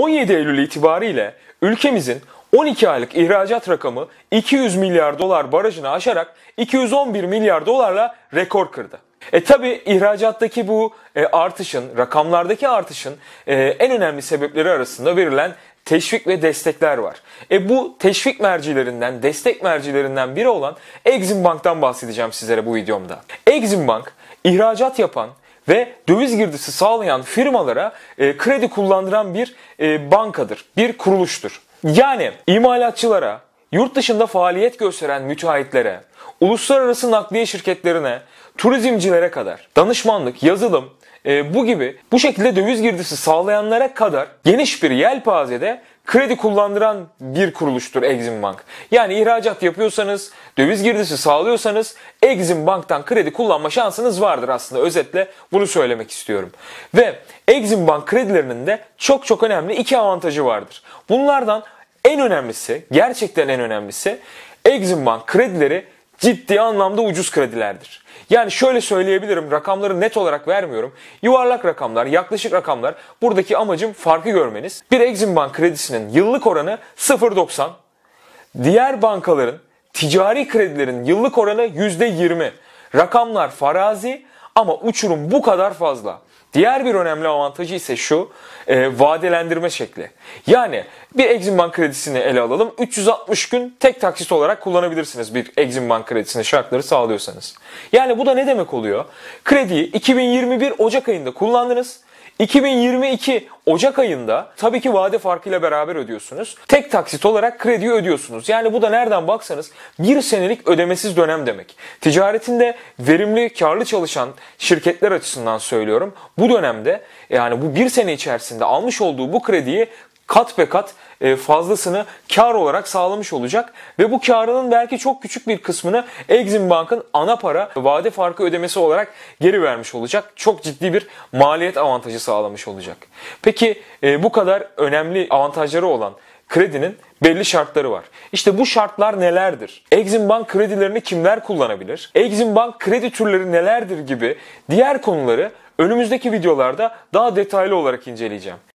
17 Eylül itibariyle ülkemizin 12 aylık ihracat rakamı 200 milyar dolar barajını aşarak 211 milyar dolarla rekor kırdı. E tabi ihracattaki bu e, artışın, rakamlardaki artışın e, en önemli sebepleri arasında verilen teşvik ve destekler var. E bu teşvik mercilerinden, destek mercilerinden biri olan Exim Bank'tan bahsedeceğim sizlere bu videomda. Exim Bank, ihracat yapan ve döviz girdisi sağlayan firmalara e, kredi kullandıran bir e, bankadır, bir kuruluştur. Yani imalatçılara, yurt dışında faaliyet gösteren müteahhitlere, uluslararası nakliye şirketlerine, turizmcilere kadar danışmanlık, yazılım, e, bu gibi bu şekilde döviz girdisi sağlayanlara kadar geniş bir yelpazede kredi kullandıran bir kuruluştur Exim Bank. Yani ihracat yapıyorsanız, döviz girdisi sağlıyorsanız Exim Bank'tan kredi kullanma şansınız vardır aslında. Özetle bunu söylemek istiyorum. Ve Exim Bank kredilerinin de çok çok önemli iki avantajı vardır. Bunlardan en önemlisi, gerçekten en önemlisi Exim Bank kredileri ciddi anlamda ucuz kredilerdir. Yani şöyle söyleyebilirim rakamları net olarak vermiyorum. Yuvarlak rakamlar, yaklaşık rakamlar buradaki amacım farkı görmeniz. Bir Exim Bank kredisinin yıllık oranı 0.90. Diğer bankaların ticari kredilerin yıllık oranı %20. Rakamlar farazi ama uçurum bu kadar fazla. Diğer bir önemli avantajı ise şu, e, vadelendirme şekli. Yani bir Exim Bank kredisini ele alalım. 360 gün tek taksit olarak kullanabilirsiniz bir Exim Bank kredisine şartları sağlıyorsanız. Yani bu da ne demek oluyor? Krediyi 2021 Ocak ayında kullandınız. 2022 Ocak ayında tabii ki vade farkıyla beraber ödüyorsunuz. Tek taksit olarak krediyi ödüyorsunuz. Yani bu da nereden baksanız bir senelik ödemesiz dönem demek. Ticaretinde verimli, karlı çalışan şirketler açısından söylüyorum. Bu bu dönemde e, yani bu bir sene içerisinde almış olduğu bu krediyi kat be kat e, fazlasını kar olarak sağlamış olacak ve bu karının belki çok küçük bir kısmını Exim Bank'ın ana para vade farkı ödemesi olarak geri vermiş olacak. Çok ciddi bir maliyet avantajı sağlamış olacak. Peki e, bu kadar önemli avantajları olan kredinin belli şartları var. İşte bu şartlar nelerdir? Exim Bank kredilerini kimler kullanabilir? Exim Bank kredi türleri nelerdir gibi diğer konuları Önümüzdeki videolarda daha detaylı olarak inceleyeceğim.